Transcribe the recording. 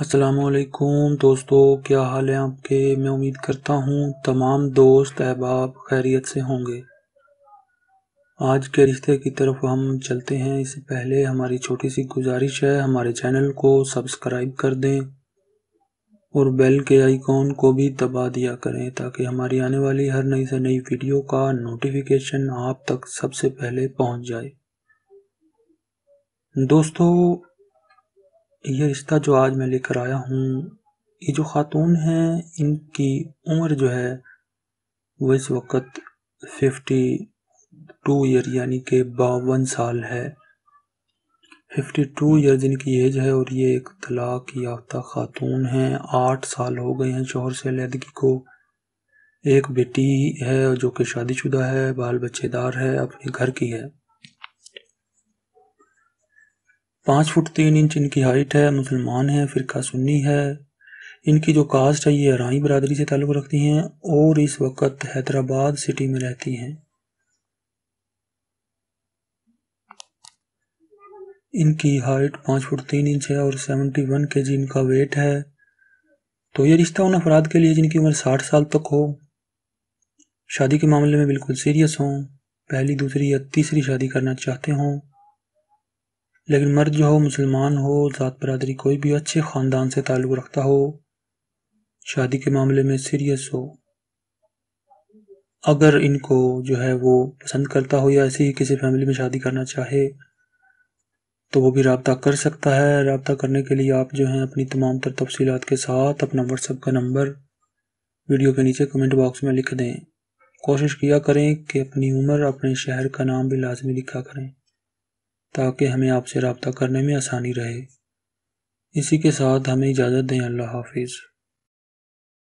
असलकुम दोस्तों क्या हाल है आपके मैं उम्मीद करता हूँ तमाम दोस्त अहबाब खैरियत से होंगे आज के रिश्ते की तरफ हम चलते हैं इससे पहले हमारी छोटी सी गुजारिश है हमारे चैनल को सब्सक्राइब कर दें और बेल के आइकॉन को भी दबा दिया करें ताकि हमारी आने वाली हर नई से नई वीडियो का नोटिफिकेशन आप तक सबसे पहले पहुँच जाए दोस्तों ये रिश्ता जो आज मैं लेकर आया हूँ ये जो ख़ातून हैं इनकी उम्र जो है वो इस वक्त फिफ्टी टू ईयर यानी कि बावन साल है फिफ्टी टू ईयर इनकी एज है और ये एक तलाक याफ्ता ख़ातून हैं आठ साल हो गए हैं शोहर से लहदगी को एक बेटी है जो कि शादीशुदा है बाल बच्चेदार है अपने घर की है पाँच फुट तीन इंच इनकी हाइट है मुसलमान है फिर सुन्नी है इनकी जो कास्ट है ये रानी बरदरी से ताल्लुक़ रखती हैं और इस वक्त हैदराबाद सिटी में रहती हैं इनकी हाइट पाँच फुट तीन इंच है और सेवेंटी वन के जी इनका वेट है तो ये रिश्ता उन अफराद के लिए जिनकी उम्र साठ साल तक हो शादी के मामले में बिल्कुल सीरियस हों पहली दूसरी या तीसरी शादी करना चाहते हों लेकिन मर्द जो हो मुसलमान हो ज़ात बरदरी कोई भी अच्छे ख़ानदान से ताल्लुक़ रखता हो शादी के मामले में सीरियस हो अगर इनको जो है वो पसंद करता हो या ऐसी ही किसी फैमिली में शादी करना चाहे तो वो भी रबता कर सकता है रबता करने के लिए आप जो हैं अपनी तमाम तर तफसीत के साथ अपना व्हाट्सअप का नंबर वीडियो के नीचे कमेंट बॉक्स में लिख दें कोशिश किया करें कि अपनी उम्र अपने शहर का नाम भी लाजमी लिखा करें ताकि हमें आपसे रबता करने में आसानी रहे इसी के साथ हमें इजाज़त दें अल्लाह हाफिज़